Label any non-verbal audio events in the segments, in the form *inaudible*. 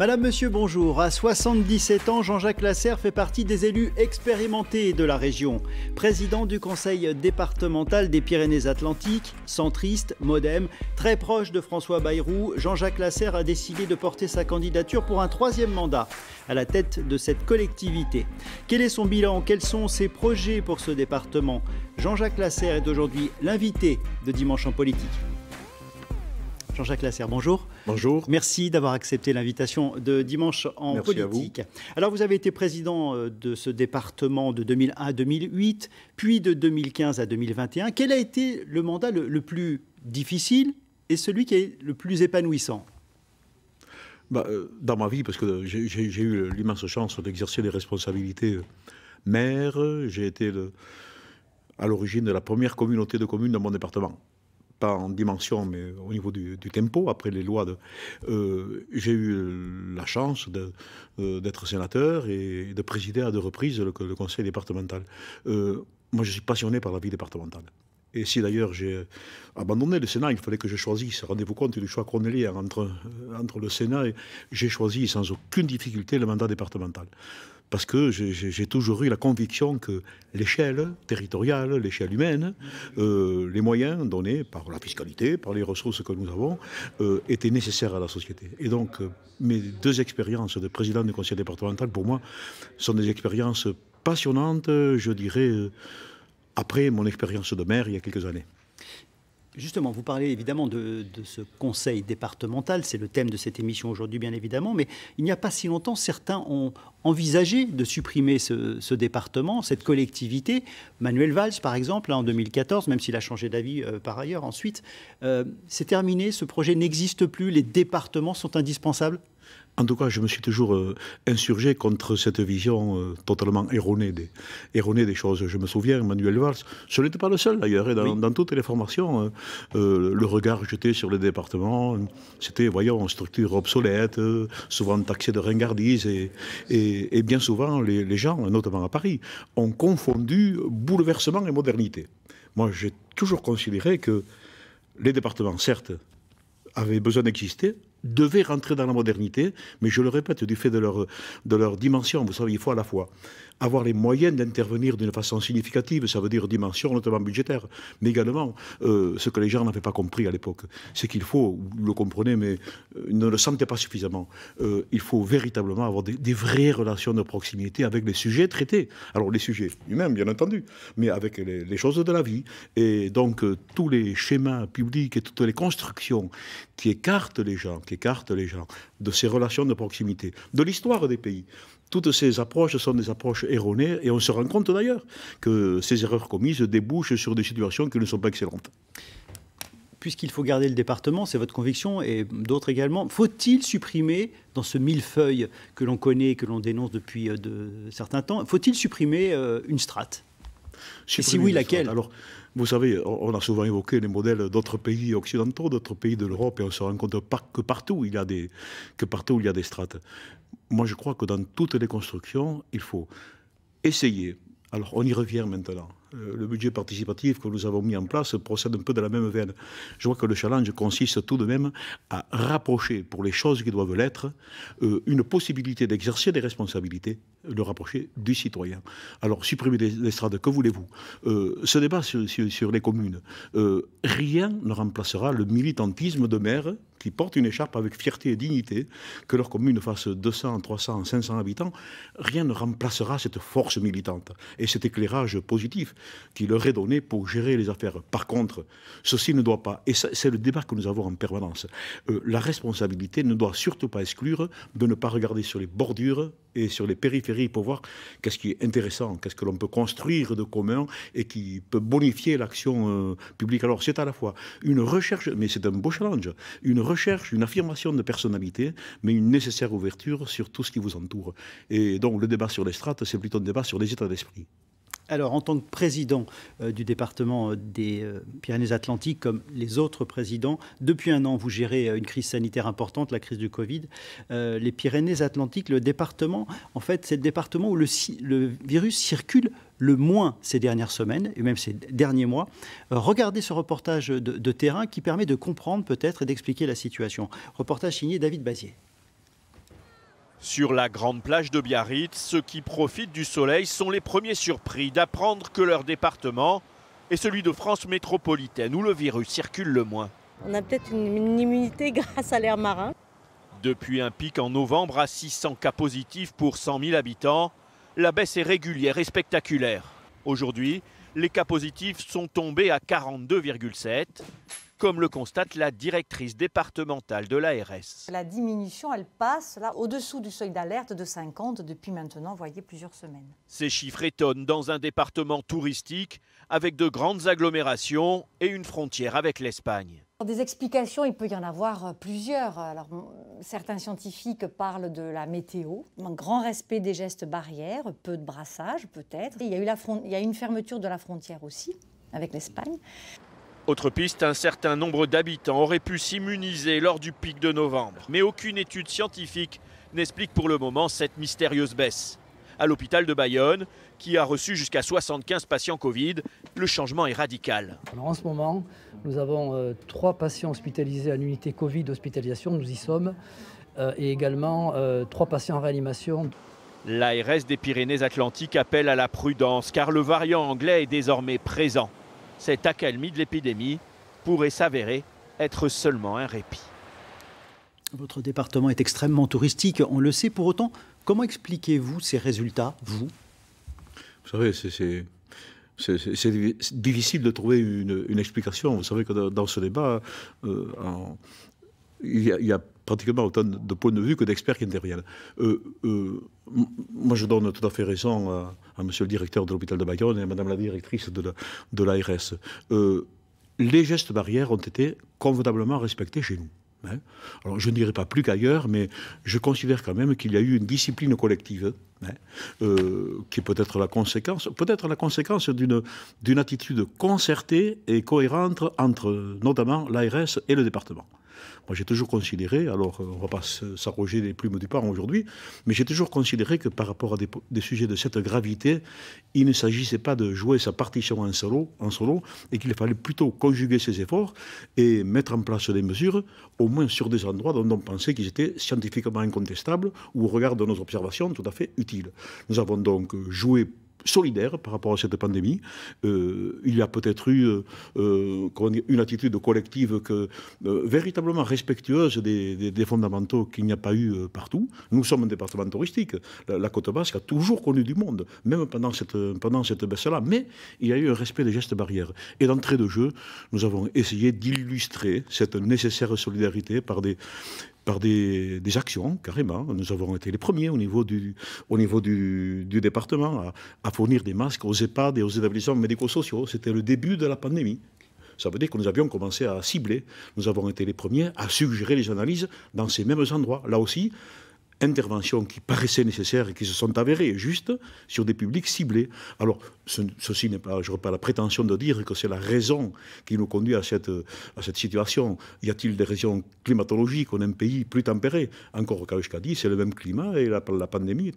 Madame, monsieur, bonjour. À 77 ans, Jean-Jacques Lasserre fait partie des élus expérimentés de la région. Président du conseil départemental des Pyrénées-Atlantiques, centriste, modem, très proche de François Bayrou, Jean-Jacques Lasserre a décidé de porter sa candidature pour un troisième mandat à la tête de cette collectivité. Quel est son bilan Quels sont ses projets pour ce département Jean-Jacques Lasserre est aujourd'hui l'invité de Dimanche en politique. Jean-Jacques Lasserre, bonjour. Bonjour. Merci d'avoir accepté l'invitation de Dimanche en politique. Alors, vous avez été président euh, de ce département de 2001 à 2008, puis de 2015 à 2021. Quel a été le mandat le, plus difficile et celui qui est le plus épanouissant bah, euh, Dans ma vie, parce que euh, j'ai eu l'immense chance d'exercer des responsabilités maire, j'ai été à l'origine de la première communauté de communes dans mon département pas en dimension, mais au niveau du, tempo, après les lois. De, euh, j'ai eu la chance de, euh, d'être sénateur et de présider à deux reprises le, conseil départemental. Euh, moi, je suis passionné par la vie départementale. Et si d'ailleurs j'ai abandonné le Sénat, il fallait que je choisisse. Rendez-vous compte du choix cornélien entre, entre le Sénat et j'ai choisi sans aucune difficulté le mandat départemental parce que j'ai toujours eu la conviction que l'échelle territoriale, l'échelle humaine, euh, les moyens donnés par la fiscalité, par les ressources que nous avons, euh, étaient nécessaires à la société. Et donc, euh, mes deux expériences de président du conseil départemental, pour moi, sont des expériences passionnantes, je dirais, après mon expérience de maire il y a quelques années. Justement, vous parlez évidemment de, ce conseil départemental, c'est le thème de cette émission aujourd'hui bien évidemment, mais il n'y a pas si longtemps, certains ont envisagé de supprimer ce, département, cette collectivité. Manuel Valls, par exemple, en 2014, même s'il a changé d'avis euh, par ailleurs ensuite, euh, c'est terminé, ce projet n'existe plus, les départements sont indispensables en tout cas, je me suis toujours euh, insurgé contre cette vision euh, totalement erronée des, des choses. Je me souviens, Manuel Valls, ce n'était pas le seul d'ailleurs, dans, dans, toutes les formations, hein, euh, le regard jeté sur les départements, c'était, voyons, structure obsolète, souvent taxée de ringardise, et, bien souvent, les, les gens, notamment à Paris, ont confondu bouleversement et modernité. Moi, j'ai toujours considéré que les départements, certes, avaient besoin d'exister, devaient rentrer dans la modernité, mais je le répète, du fait de leur, de leur dimension, vous savez, il faut à la fois avoir les moyens d'intervenir d'une façon significative, ça veut dire dimension, notamment budgétaire, mais également euh, ce que les gens n'avaient pas compris à l'époque, c'est qu'il faut, vous le comprenez, mais euh, ne le sentez pas suffisamment, euh, il faut véritablement avoir des, vraies relations de proximité avec les sujets traités. Alors les sujets eux-mêmes, bien entendu, mais avec les, les, choses de la vie. Et donc tous les schémas publics et toutes les constructions qui écartent les gens, les gens, de ces relations de proximité, de l'histoire des pays. Toutes ces approches sont des approches erronées et on se rend compte d'ailleurs que ces erreurs commises débouchent sur des situations qui ne sont pas excellentes puisqu'il faut garder le département, c'est votre conviction, et d'autres également, faut-il supprimer, dans ce millefeuille que l'on connaît, et que l'on dénonce depuis euh, de, certains temps, faut-il supprimer euh, une strate et si oui, laquelle Alors, vous savez, on a souvent évoqué les modèles d'autres pays occidentaux, d'autres pays de l'Europe, et on se rend compte que partout il y a des, que partout il y a des strates. Moi, je crois que dans toutes les constructions, il faut essayer. Alors, on y revient maintenant euh, le budget participatif que nous avons mis en place procède un peu de la même veine. Je vois que le challenge consiste tout de même à rapprocher, pour les choses qui doivent l'être, euh, une possibilité d'exercer des responsabilités le rapprocher du citoyen. Alors, supprimer les, estrades que voulez-vous euh, Ce débat sur, les communes, euh, rien ne remplacera le militantisme de maires qui portent une écharpe avec fierté et dignité, que leur commune fasse 200, 300, 500 habitants, rien ne remplacera cette force militante et cet éclairage positif qui leur est donné pour gérer les affaires. Par contre, ceci ne doit pas, et c'est le débat que nous avons en permanence, euh, la responsabilité ne doit surtout pas exclure de ne pas regarder sur les bordures et sur les périphéries pour voir qu'est-ce qui est intéressant, qu'est-ce que l'on peut construire de commun et qui peut bonifier l'action euh, publique. Alors c'est à la fois une recherche, mais c'est un beau challenge, une recherche, une affirmation de personnalité, mais une nécessaire ouverture sur tout ce qui vous entoure. Et donc le débat sur les strates, c'est plutôt un débat sur les états d'esprit. Alors, en tant que président euh, du département euh, des euh, Pyrénées-Atlantiques, comme les autres présidents, depuis un an, vous gérez une crise sanitaire importante, la crise du Covid. les Pyrénées-Atlantiques, le département, en fait, c'est le département où le, virus circule le moins ces dernières semaines et même ces derniers mois. regardez ce reportage de terrain qui permet de comprendre peut-être et d'expliquer la situation. Reportage signé David Bazier. Sur la grande plage de Biarritz, ceux qui profitent du soleil sont les premiers surpris d'apprendre que leur département est celui de France métropolitaine où le virus circule le moins. On a peut-être une immunité *laughs* grâce à l'air marin. Depuis un pic en novembre à 600 cas positifs pour 100 000 habitants, la baisse est régulière et spectaculaire. Aujourd'hui, les cas positifs sont tombés à 42,7 comme le constate la directrice départementale de l'ARS. La diminution, elle passe au-dessous du seuil d'alerte de 50 depuis maintenant, voyez, plusieurs semaines. Ces chiffres étonnent dans un département touristique avec de grandes agglomérations et une frontière avec l'Espagne. Des explications, il peut y en avoir euh, plusieurs. Alors, certains scientifiques parlent de la météo, un grand respect des gestes barrières, peu de brassage peut-être. Il, il y a eu une fermeture de la frontière aussi avec l'Espagne. Autre piste, un certain nombre d'habitants auraient pu s'immuniser lors du pic de novembre. Mais aucune étude scientifique n'explique pour le moment cette mystérieuse baisse. À l'hôpital de Bayonne, qui a reçu jusqu'à 75 patients Covid, le changement est radical. en ce moment, nous avons euh, trois patients hospitalisés à l'unité Covid hospitalisation, nous y sommes, euh, et également euh, trois patients en réanimation. L'ARS des Pyrénées-Atlantiques appelle à la prudence car le variant anglais est désormais présent cette accalmie de l'épidémie pourrait s'avérer être seulement un répit. Votre département est extrêmement touristique, on le sait. Pour autant, comment expliquez-vous ces résultats, vous Vous savez, c'est difficile de trouver une, explication. Vous savez que dans, ce débat, il, euh, y il y a pratiquement autant de points de vue que d'experts qui interviennent. Euh, euh, moi, je donne tout à fait raison à, M. monsieur le directeur de l'hôpital de Bayonne et à madame la directrice de l'ARS. Euh, les gestes barrières ont été convenablement respectés chez nous. Hein. Alors, je ne dirai pas plus qu'ailleurs, mais je considère quand même qu'il y a eu une discipline collective hein, qui peut-être la conséquence, peut-être la conséquence d'une attitude concertée et cohérente entre notamment l'ARS et le département. Moi, j'ai toujours considéré, alors euh, on ne va pas s'arroger les plumes du parent aujourd'hui, mais j'ai toujours considéré que par rapport à des, sujets de cette gravité, il ne s'agissait pas de jouer sa partition en solo, en solo et qu'il fallait plutôt conjuguer ses efforts et mettre en place des mesures, au moins sur des endroits dont on pensait qu'ils étaient scientifiquement incontestables ou au regard de nos observations tout à fait utiles. Nous avons donc euh, joué solidaire par rapport à cette pandémie. Euh, il y a peut-être eu euh, euh, une attitude collective que, véritablement respectueuse des, fondamentaux qu'il n'y a pas eu partout. Nous sommes un département touristique. La, côte basque a toujours connu du monde, même pendant cette, pendant cette baisse-là. Mais il y a eu un respect des gestes barrières. Et d'entrée de jeu, nous avons essayé d'illustrer cette nécessaire solidarité par des, par des, actions, carrément. Nous avons été les premiers au niveau du, au niveau du, département à, fournir des masques aux EHPAD et aux établissements médico-sociaux. C'était le début de la pandémie. Ça veut dire que nous avions commencé à cibler. Nous avons été les premiers à suggérer les analyses dans ces mêmes endroits. Là aussi, interventions qui paraissaient nécessaires et qui se sont avérées justes sur des publics ciblés. Alors, ceci n'est pas, je pas la prétention de dire que c'est la raison qui nous conduit à cette, à cette situation. Y a-t-il des raisons climatologiques On est un pays plus tempéré. Encore qu'à dit, c'est le même climat et la, pandémie.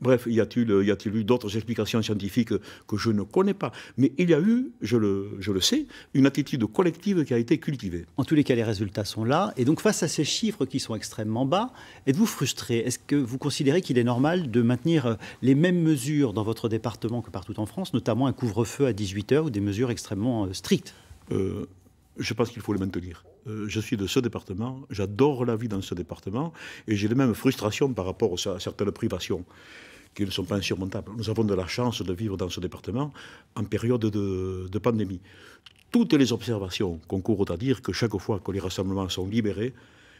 bref, y a-t-il eu d'autres explications scientifiques que je ne connais pas Mais il y a eu, je le, je le sais, une attitude collective qui a été cultivée. En tous les cas, les résultats sont là. Et donc, face à ces chiffres qui sont extrêmement bas, êtes-vous frustré est-ce que vous considérez qu'il est normal de maintenir euh, les mêmes mesures dans votre département que partout en France, notamment un couvre-feu à 18h ou des mesures extrêmement euh, strictes euh, Je pense qu'il faut les maintenir. je suis de ce département, j'adore la vie dans ce département, et j'ai les mêmes frustrations par rapport à certaines privations qui ne sont pas insurmontables. Nous avons de la chance de vivre dans ce département en période de pandémie. Toutes les observations concourent à dire que chaque fois que les rassemblements sont libérés,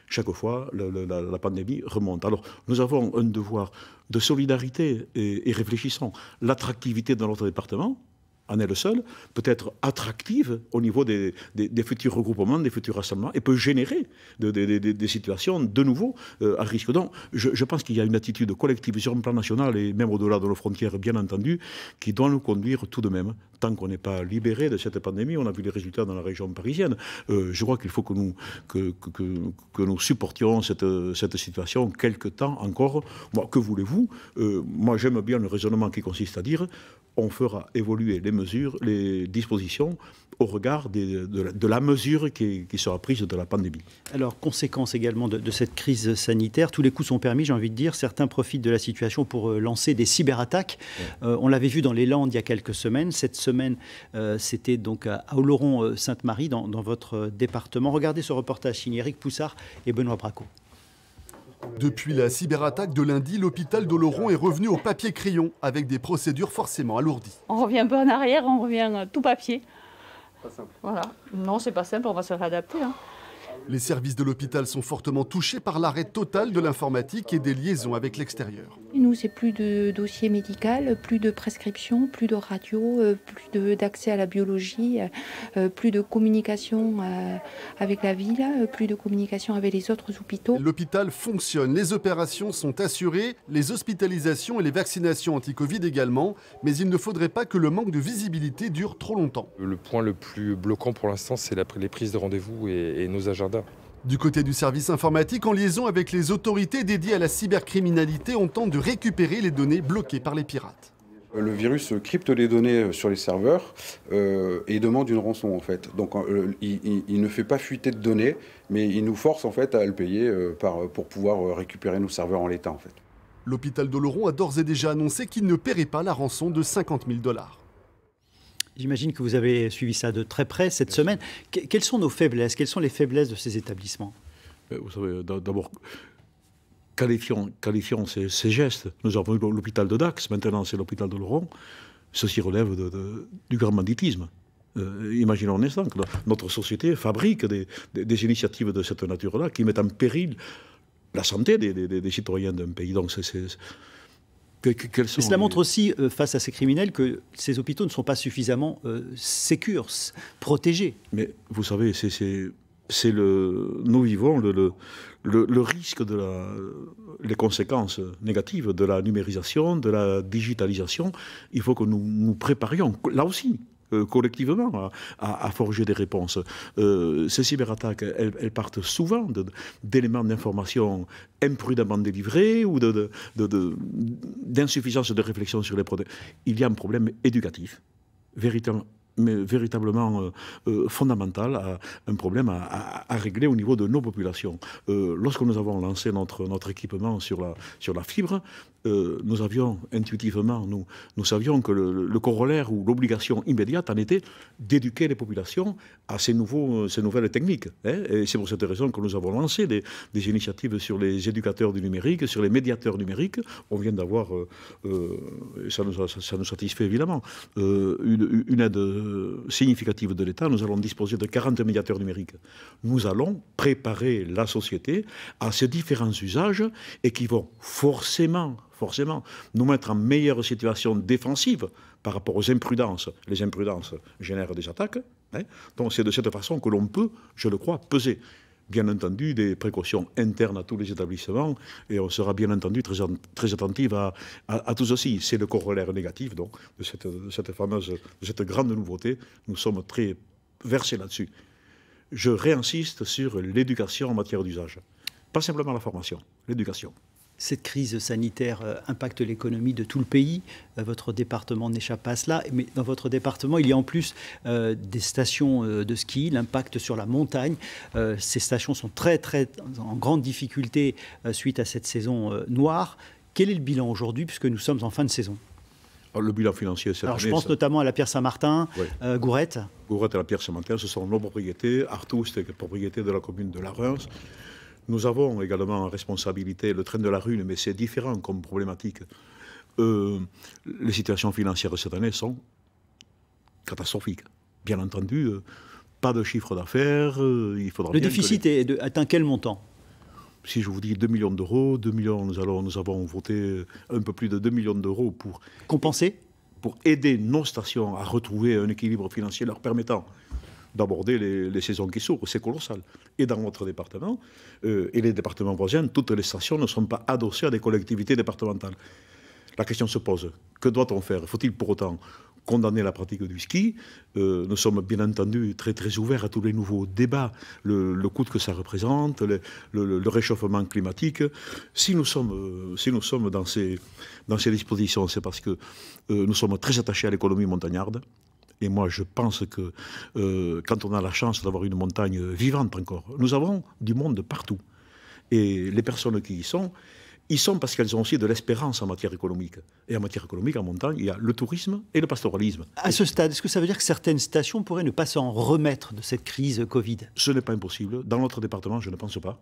chaque fois, la, pandémie remonte. Alors, nous avons un devoir de solidarité et, et réfléchissons l'attractivité de notre département, en elle seul peut être attractive au niveau des, futurs regroupements, des futurs rassemblements, et peut générer des situations de nouveau euh, à risque. Donc, je, pense qu'il y a une attitude collective sur le plan national et même au-delà de nos frontières, bien entendu, qui doit nous conduire tout de même, tant qu'on n'est pas libéré de cette pandémie. On a vu les résultats dans la région parisienne. Euh, je crois qu'il faut que nous, que, nous supportions cette, cette, situation quelque temps encore. que voulez-vous euh, Moi, j'aime bien le raisonnement qui consiste à dire on fera évoluer les mesures, les dispositions au regard de, la, mesure qui, sera prise de la pandémie. Alors, conséquence également de, cette crise sanitaire, tous les coups sont permis, j'ai envie de dire. Certains profitent de la situation pour euh, lancer des cyberattaques. Euh, on l'avait vu dans les Landes il y a quelques semaines. Cette semaine, euh, c'était donc à Oloron-Sainte-Marie, dans, dans, votre département. Regardez ce reportage signé Eric Poussard et Benoît Bracot. Depuis la cyberattaque de lundi, l'hôpital d'Oloron est revenu au papier crayon avec des procédures forcément alourdies. On revient un peu en arrière, on revient euh, tout papier. Pas simple. Voilà. Non, c'est pas simple, on va se réadapter. Hein. Les services de l'hôpital sont fortement touchés par l'arrêt total de l'informatique et des liaisons avec l'extérieur. Nous, c'est plus de dossiers médicaux, plus de prescriptions, plus de radio, euh, plus d'accès à la biologie, euh, euh, plus de communication avec la ville, plus de communication avec les autres hôpitaux. L'hôpital fonctionne, les opérations sont assurées, les hospitalisations et les vaccinations anti-Covid également, mais il ne faudrait pas que le manque de visibilité dure trop longtemps. Le point le plus bloquant pour l'instant, c'est les prises de rendez-vous et nos agendas. Du côté du service informatique, en liaison avec les autorités dédiées à la cybercriminalité, on tente de récupérer les données bloquées par les pirates. Le virus crypte les données euh, sur les serveurs euh, et demande une rançon en fait. Donc euh, il, ne fait pas fuiter de données, mais il nous force en fait à le payer pour pouvoir récupérer nos serveurs en l'état en fait. L'hôpital d'Oloron a d'ores et déjà annoncé qu'il ne paierait pas la rançon de 50 000 dollars. J'imagine que vous avez suivi ça de très près cette semaine. quelles sont nos faiblesses Quelles sont les faiblesses de ces établissements euh, Vous savez, d'abord, qualifions, ces, gestes. Nous avons eu l'hôpital de Dax, maintenant c'est l'hôpital de Laurent. Ceci relève de, du grand banditisme. Euh, imaginons un instant que notre société fabrique des, initiatives de cette nature-là qui mettent en péril la santé des, des citoyens d'un pays. Donc c'est que, cela montre aussi, euh, face à ces criminels, que ces hôpitaux ne sont pas suffisamment euh, sécurs, protégés. Mais vous savez, c'est le. Nous vivons le, le, risque de la. les conséquences négatives de la numérisation, de la digitalisation. Il faut que nous nous préparions, là aussi, euh, collectivement à, forger des réponses. Euh, ces cyberattaques, elles, partent souvent d'éléments d'information imprudemment délivrés ou d'insuffisance de, réflexion sur les produits. Il y a un problème éducatif, véritablement véritablement euh, fondamental, à, un problème à, régler au niveau de nos populations. lorsque nous avons lancé notre, notre équipement sur la, sur la fibre, euh, nous avions intuitivement, nous, savions que le, corollaire ou l'obligation immédiate en était d'éduquer les populations à ces, nouveaux, ces nouvelles techniques. Hein. Et c'est pour cette raison que nous avons lancé des, initiatives sur les éducateurs du numérique, sur les médiateurs numériques. On vient d'avoir, euh, euh, ça, nous satisfait évidemment, une, une, aide significative de l'État. Nous allons disposer de 40 médiateurs numériques. Nous allons préparer la société à ces différents usages et qui vont forcément forcément, nous mettre en meilleure situation défensive par rapport aux imprudences. Les imprudences génèrent des attaques. Hein. Donc c'est de cette façon que l'on peut, je le crois, peser. Bien entendu, des précautions internes à tous les établissements et on sera bien entendu très, très attentif à, à, tout ceci. C'est le corollaire négatif donc, de, cette, fameuse, de cette grande nouveauté. Nous sommes très versés là-dessus. Je réinsiste sur l'éducation en matière d'usage. Pas simplement la formation, l'éducation cette crise sanitaire euh, impacte l'économie de tout le pays. Euh, votre département n'échappe pas à cela. Mais dans votre département, il y a en plus euh, des stations de ski, l'impact sur la montagne. ces stations sont très, très en grande difficulté suite à cette saison noire. Quel est le bilan aujourd'hui, puisque nous sommes en fin de saison oh, le bilan financier c'est... Alors, Je pense notamment à la Pierre Saint-Martin, Gourette. Gourette et la Pierre Saint-Martin, ce sont nos propriétés. c'est la propriété de la commune de La nous avons également en responsabilité le train de la rue, mais c'est différent comme problématique. Euh, les situations financières de cette année sont catastrophiques. Bien entendu, euh, pas de chiffre d'affaires. Euh, il faudra le déficit est de, atteint quel montant si je vous dis 2 millions d'euros, 2 millions, nous, nous avons voté un peu plus de 2 millions d'euros pour... Compenser Pour aider nos stations à retrouver un équilibre financier leur permettant d'aborder les, saisons qui s'ouvrent. C'est colossal. Et dans votre département, euh, et les départements voisins, toutes les stations ne sont pas adossées à des collectivités départementales. La question se pose, que doit-on faire Faut-il pour autant condamner la pratique du ski euh, Nous sommes bien entendu très très ouverts à tous les nouveaux débats, le, coût que ça représente, le, réchauffement climatique. Si nous sommes, euh, si nous sommes dans, ces, dans ces dispositions, c'est parce que nous sommes très attachés à l'économie montagnarde, et moi, je pense que euh, quand on a la chance d'avoir une montagne vivante encore, nous avons du monde partout. Et les personnes qui y sont, y sont parce qu'elles ont aussi de l'espérance en matière économique. Et en matière économique, en montagne, il y a le tourisme et le pastoralisme. À ce stade, est-ce que ça veut dire que certaines stations pourraient ne pas s'en remettre de cette crise Covid Ce n'est pas impossible. Dans notre département, je ne pense pas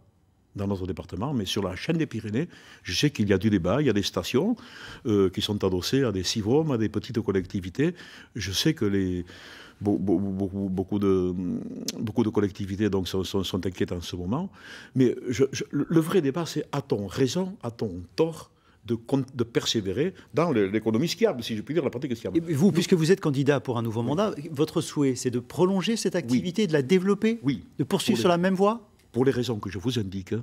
dans notre département, mais sur la chaîne des Pyrénées, je sais qu'il y a du débat, il y a des stations euh, qui sont adossées à des civromes, à des petites collectivités. Je sais que les, beaucoup, de, beaucoup de collectivités donc, sont, inquiètes en ce moment. Mais le vrai débat, c'est a-t-on raison, a-t-on tort de, de, persévérer dans l'économie skiable, si je puis dire, la pratique skiable. Et vous, puisque vous êtes candidat pour un nouveau mandat, votre souhait, c'est de prolonger cette activité, de la développer, oui. de poursuivre sur la même voie pour les raisons que je vous indique,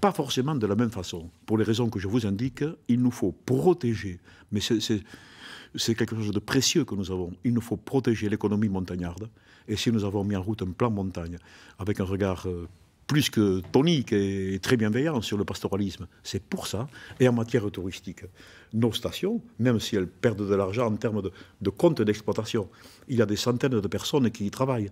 pas forcément de la même façon. Pour les raisons que je vous indique, il nous faut protéger, mais c'est quelque chose de précieux que nous avons, il nous faut protéger l'économie montagnarde. Et si nous avons mis en route un plan montagne, avec un regard euh, plus que tonique et très bienveillant sur le pastoralisme. C'est pour ça. Et en matière touristique, nos stations, même si elles perdent de l'argent en termes de, de comptes d'exploitation, il y a des centaines de personnes qui y travaillent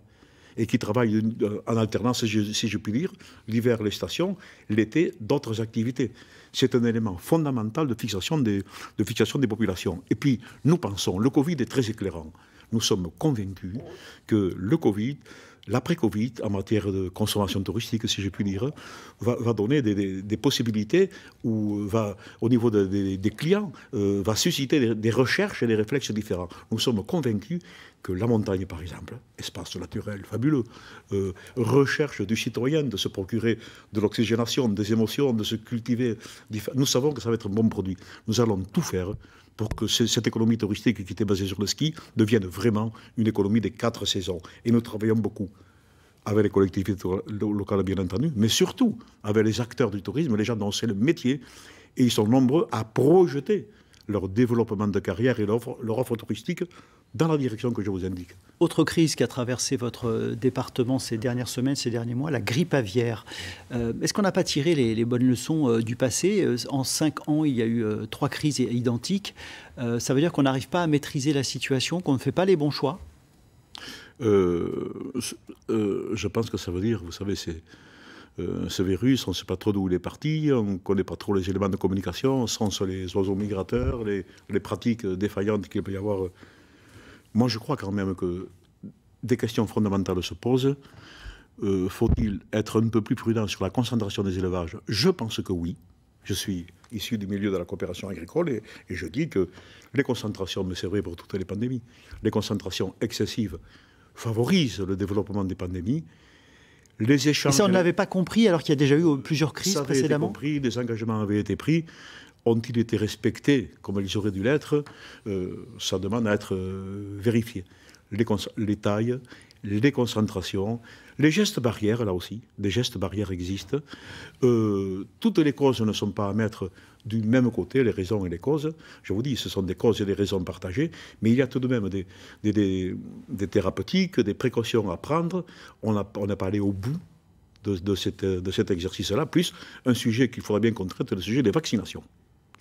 et qui travaillent euh, en alternance, si je, puis dire, l'hiver les stations, l'été d'autres activités. C'est un élément fondamental de fixation, des, de fixation des populations. Et puis, nous pensons, le Covid est très éclairant. Nous sommes convaincus que le Covid l'après-Covid en matière de consommation touristique, si je puis dire, va, donner des, possibilités ou va, au niveau des, clients, euh, va susciter des, recherches et des réflexes différents. Nous sommes convaincus que la montagne, par exemple, espace naturel fabuleux, euh, recherche du citoyen de se procurer de l'oxygénation, des émotions, de se cultiver. Nous savons que ça va être un bon produit. Nous allons tout faire pour que cette économie touristique qui était basée sur le ski devienne vraiment une économie des quatre saisons. Et nous travaillons beaucoup avec les collectivités locales, bien entendu, mais surtout avec les acteurs du tourisme, les gens dont c'est le métier, et ils sont nombreux à projeter leur développement de carrière et leur leur offre touristique dans la direction que je vous indique. Autre crise qui a traversé votre euh, département ces dernières semaines, ces derniers mois, la grippe aviaire. Euh, est-ce qu'on n'a pas tiré les, bonnes leçons euh, du passé En cinq ans, il y a eu trois crises identiques. ça veut dire qu'on n'arrive pas à maîtriser la situation, qu'on ne fait pas les bons choix Je pense que ça veut dire, vous savez, c'est... ce virus, on ne sait pas trop d'où il est parti, on ne connaît pas trop les éléments de communication, on sens les oiseaux migrateurs, les, les pratiques défaillantes qu'il peut y avoir moi, je crois quand même que des questions fondamentales se posent. Euh, faut-il être un peu plus prudent sur la concentration des élevages Je pense que oui. Je suis issu du milieu de la coopération agricole et, je dis que les concentrations, me servent pour toutes les pandémies, les concentrations excessives favorisent le développement des pandémies. Les échanges. Et ça, on ne l'avait pas compris alors qu'il y a déjà eu plusieurs crises ça avait précédemment. Été compris, des engagements avaient été pris ont-ils été respectés comme ils auraient dû l'être euh, Ça demande à être euh, vérifié. Les, tailles, les concentrations, les gestes barrières, là aussi, des gestes barrières existent. Euh, toutes les causes ne sont pas à mettre du même côté, les raisons et les causes. Je vous dis, ce sont des causes et des raisons partagées, mais il y a tout de même des, thérapeutiques, des précautions à prendre. On n'a a pas allé au bout de, cette, de cet exercice-là, plus un sujet qu'il faudrait bien qu'on traite, le sujet des vaccinations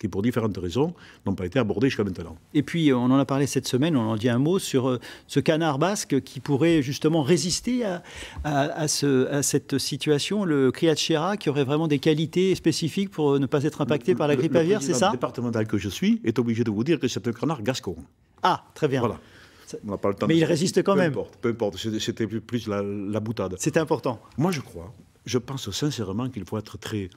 qui, pour différentes raisons, n'ont pas été abordées jusqu'à maintenant. Et puis, euh, on en a parlé cette semaine, on en dit un mot sur euh, ce canard basque qui pourrait justement résister à, ce, à cette situation, le Criachera, qui aurait vraiment des qualités spécifiques pour euh, ne pas être impacté par la grippe aviaire, c'est ça Le départemental que je suis est obligé de vous dire que c'est un canard gascon. Ah, très bien. Voilà. On pas le temps Mais il résiste quand même. peu importe, c'était plus la, la boutade. C'est important. Moi, je crois, je pense sincèrement qu'il faut être très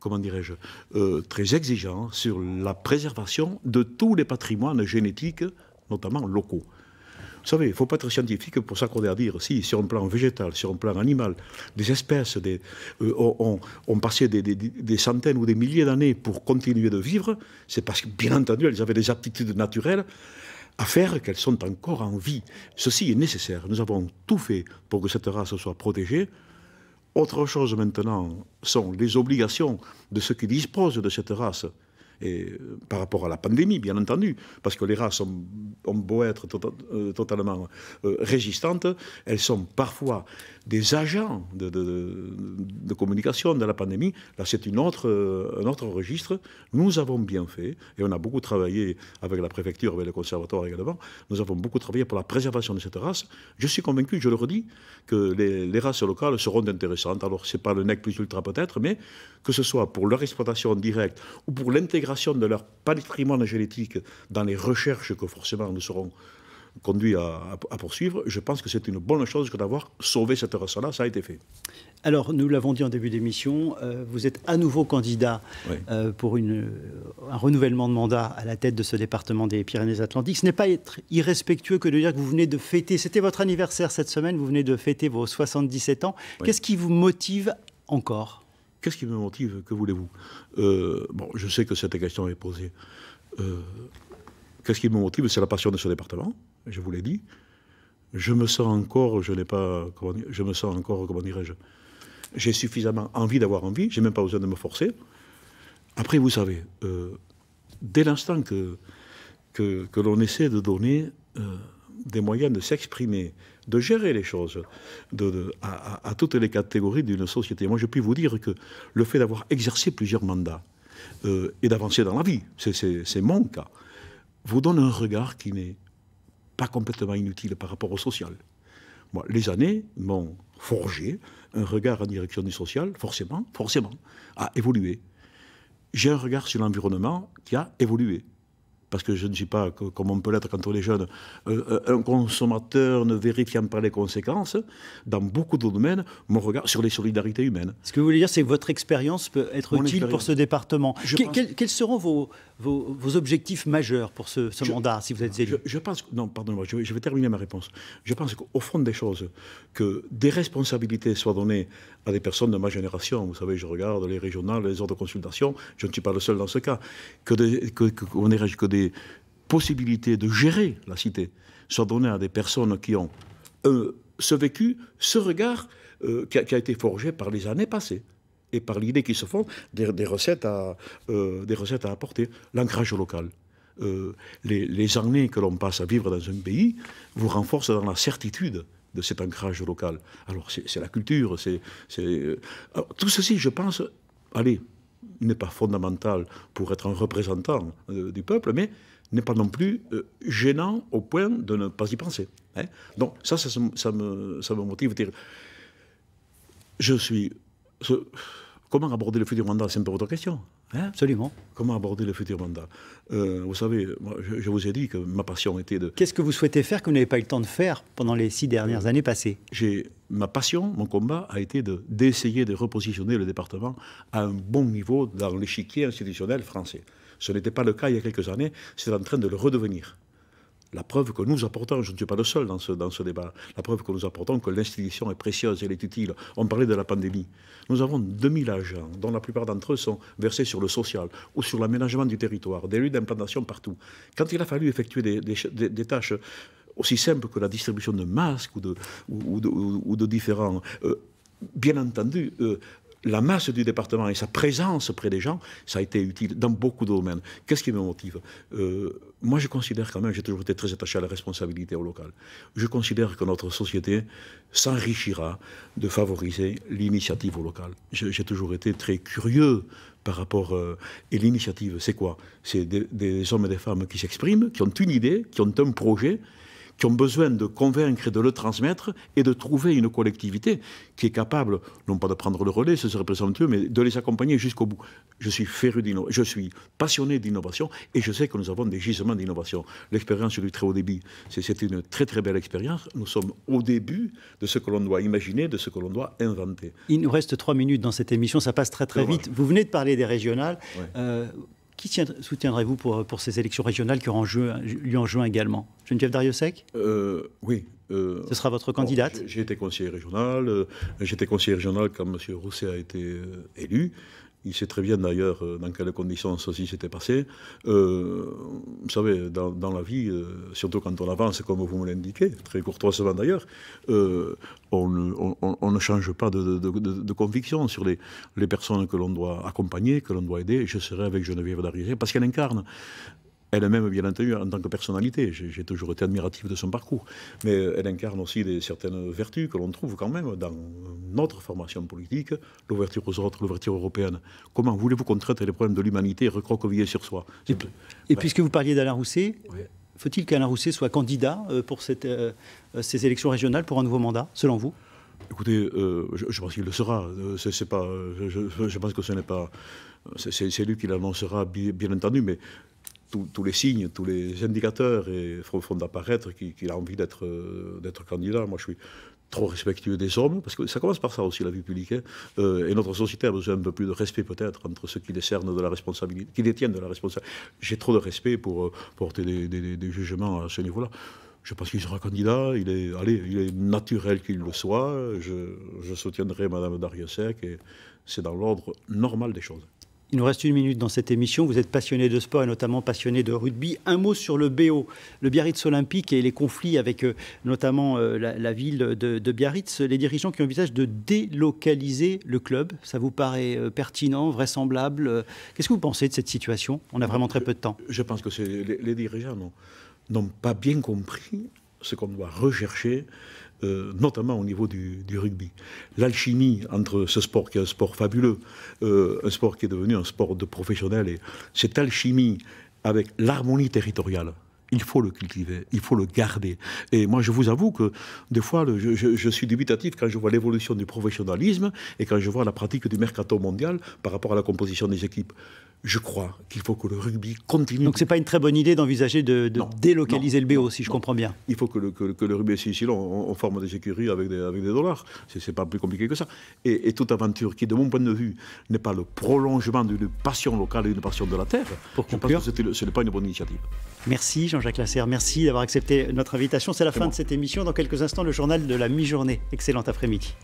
comment dirais-je, euh, très exigeant sur la préservation de tous les patrimoines génétiques, notamment locaux. Vous savez, il ne faut pas être scientifique pour s'accorder à dire si, sur un plan végétal, sur un plan animal, des espèces des, euh, ont, passé des, des, centaines ou des milliers d'années pour continuer de vivre, c'est parce que, bien entendu, elles avaient des aptitudes naturelles à faire qu'elles sont encore en vie. Ceci est nécessaire. Nous avons tout fait pour que cette race soit protégée. Autre chose maintenant sont les obligations de ceux qui disposent de cette race et, euh, par rapport à la pandémie, bien entendu, parce que les races sont beau être tota, euh, totalement euh, résistantes, elles sont parfois des agents de, de, communication de la pandémie. Là, c'est autre, un autre registre. Nous avons bien fait, et on a beaucoup travaillé avec la préfecture, avec le conservatoire également, nous avons beaucoup travaillé pour la préservation de cette race. Je suis convaincu, je le redis, que les, races locales seront intéressantes. Alors, ce n'est pas le nec plus ultra peut-être, mais que ce soit pour leur exploitation directe ou pour l'intégration de leur patrimoine génétique dans les recherches que forcément nous serons conduits à, poursuivre, je pense que c'est une bonne chose que d'avoir sauvé cette ressource là Ça a été fait. Alors, nous l'avons dit en début d'émission, euh, vous êtes à nouveau candidat euh, pour euh, un renouvellement de mandat à la tête de ce département des Pyrénées-Atlantiques. Ce n'est pas être irrespectueux que de dire que vous venez de fêter, c'était votre anniversaire cette semaine, vous venez de fêter vos 77 ans. Qu'est-ce qui vous motive encore Qu'est-ce qui me motive Que voulez-vous euh, Bon, je sais que cette question est posée. Euh, qu'est-ce qui me motive C'est la passion de ce département, je vous l'ai dit. Je me sens encore, je n'ai pas, comment, je me sens encore, comment dirais-je, j'ai suffisamment envie d'avoir envie, j'ai même pas besoin de me forcer. Après, vous savez, euh, dès l'instant que, que l'on essaie de donner des moyens de s'exprimer, de gérer les choses à, toutes les catégories d'une société. Moi, je puis vous dire que le fait d'avoir exercé plusieurs mandats euh, et d'avancer dans la vie, c'est mon cas, vous donne un regard qui n'est pas complètement inutile par rapport au social. Moi, les années m'ont forgé un regard en direction du social, forcément, forcément, a évolué. J'ai un regard sur l'environnement qui a évolué parce que je ne dis pas, comme on peut l'être quand on est jeune, euh, euh, un consommateur ne vérifiant pas les conséquences, dans beaucoup de domaines, mon regard sur les solidarités humaines. Ce que vous voulez dire, c'est que votre expérience peut être utile pour ce département. je pense... Quelles seront vos, vos, objectifs majeurs pour ce, mandat, si vous êtes élu je, pense, non, pardon, moi je, vais terminer ma réponse. Je pense qu'au fond des choses, que des responsabilités soient données à des personnes de ma génération, vous savez, je regarde les régionales, les ordres de consultation, je ne suis pas le seul dans ce cas, que des, que, on que des possibilités de gérer la cité soient données à des personnes qui ont ce vécu, ce regard euh, qui a été forgé par les années passées et par l'idée qu'ils se font des, recettes, à, euh, des recettes à apporter. L'ancrage local. Euh, les, années que l'on passe à vivre dans un pays vous renforcent dans la certitude de cet ancrage local. Alors, c'est la culture, c'est... Euh, tout ceci, je pense, allez, n'est pas fondamental pour être un représentant du peuple, mais n'est pas non plus gênant au point de ne pas y penser. Hein. Donc ça, ça, me, ça me motive. Dire, je suis comment aborder le futur mandat C'est un peu votre question. Hein Absolument. Comment aborder le futur mandat euh, Vous savez, je, vous ai dit que ma passion était de... Qu'est-ce que vous souhaitez faire que vous n'avez pas eu le temps de faire pendant les six dernières années passées Ma passion, mon combat, a été d'essayer de repositionner le département à un bon niveau dans l'échiquier institutionnel français. Ce n'était pas le cas il y a quelques années, c'est en train de le redevenir. La preuve que nous apportons, je ne suis pas le seul dans ce, dans ce débat, la preuve que nous apportons que l'institution est précieuse, elle est utile. On parlait de la pandémie. Nous avons 2000 agents, dont la plupart d'entre eux sont versés sur le social ou sur l'aménagement du territoire, des lieux d'implantation partout. Quand il a fallu effectuer des, des, tâches aussi simples que la distribution de masques ou de, ou, de, différents... Euh, bien entendu, euh, la masse du département et sa présence auprès des gens, ça a été utile dans beaucoup de domaines. Qu'est-ce qui me motive euh, Moi, je considère quand même, j'ai toujours été très attaché à la responsabilité au local. Je considère que notre société s'enrichira de favoriser l'initiative au local. J'ai toujours été très curieux par rapport. Euh, et l'initiative, c'est quoi C'est des, des hommes et des femmes qui s'expriment, qui ont une idée, qui ont un projet qui ont besoin de convaincre et de le transmettre et de trouver une collectivité qui est capable, non pas de prendre le relais, ce serait présomptueux, mais de les accompagner jusqu'au bout. Je suis je suis passionné d'innovation et je sais que nous avons des gisements d'innovation. L'expérience du très haut débit, c'est une très très belle expérience. Nous sommes au début de ce que l'on doit imaginer, de ce que l'on doit inventer. Il nous reste trois minutes dans cette émission, ça passe très très vite. Vous venez de parler des régionales. Euh, qui soutiendrez-vous pour, pour ces élections régionales qui auront lieu en juin également Geneviève Dariosek? Euh, oui. Euh, Ce sera votre candidate J'ai été conseiller régional. Euh, J'étais conseiller régional quand M. Rousset a été élu il sait très bien d'ailleurs euh, dans quelles conditions ceci s'était passé. Euh, vous savez, dans, la vie, euh, surtout quand on avance, comme vous me l'indiquez, très courtoisement d'ailleurs, on, ne change pas de, conviction sur les, personnes que l'on doit accompagner, que l'on doit aider. je serai avec Geneviève Darriéré parce qu'elle incarne elle-même, bien entendu, en tant que personnalité. J'ai toujours été admiratif de son parcours. Mais euh, elle incarne aussi des, certaines vertus que l'on trouve quand même dans notre formation politique, l'ouverture aux autres, l'ouverture européenne. Comment voulez-vous qu'on traite les problèmes de l'humanité recroquevillés sur soi Et, puisque vous parliez d'Alain Rousset, faut-il qu'Alain Rousset soit candidat euh, pour cette, euh, ces élections régionales pour un nouveau mandat, selon vous Écoutez, je, pense qu'il le sera. C'est pas, je, pense que ce n'est pas. C'est lui qui l'annoncera, bien, bien, entendu, mais tous, les signes, tous les indicateurs et font, apparaître qu'il a envie d'être d'être candidat. Moi, je suis trop respectueux des hommes, parce que ça commence par ça aussi, la vie publique. Hein. Euh, et notre société a besoin un peu plus de respect, peut-être, entre ceux qui de la responsabilité, qui détiennent de la responsabilité. J'ai trop de respect pour euh, porter des, jugements à ce niveau-là. Je pense qu'il sera candidat, il est, allez, il est naturel qu'il le soit. Je, soutiendrai Mme Dariussec et c'est dans l'ordre normal des choses. Il nous reste une minute dans cette émission. Vous êtes passionné de sport et notamment passionné de rugby. Un mot sur le BO, le Biarritz Olympique et les conflits avec euh, notamment euh, la, ville de, Biarritz. Les dirigeants qui envisagent de délocaliser le club, ça vous paraît euh, pertinent, vraisemblable Qu'est-ce que vous pensez de cette situation On a vraiment très peu de temps. Je, pense que les, dirigeants n'ont pas bien compris ce qu'on doit rechercher euh, notamment au niveau du, rugby. L'alchimie entre ce sport qui est un sport fabuleux, euh, un sport qui est devenu un sport de professionnel, et cette alchimie avec l'harmonie territoriale, il faut le cultiver, il faut le garder. Et moi, je vous avoue que des fois, je, suis dubitatif quand je vois l'évolution du professionnalisme et quand je vois la pratique du mercato mondial par rapport à la composition des équipes. Je crois qu'il faut que le rugby continue. Donc, ce n'est pas une très bonne idée d'envisager de, délocaliser le BO, si je comprends bien. Il faut que le, que, le rugby, si, sinon, on, on, forme des écuries avec des, avec des dollars. Ce n'est pas plus compliqué que ça. Et, toute aventure qui, de mon point de vue, n'est pas le prolongement d'une passion locale et d'une passion de la terre, Pour je pense que ce n'est pas une bonne initiative. Merci, Jean jacques Lasserre. Merci d'avoir accepté notre invitation. C'est la fin de cette émission. Dans quelques instants, le journal de la mi-journée. Excellent après-midi.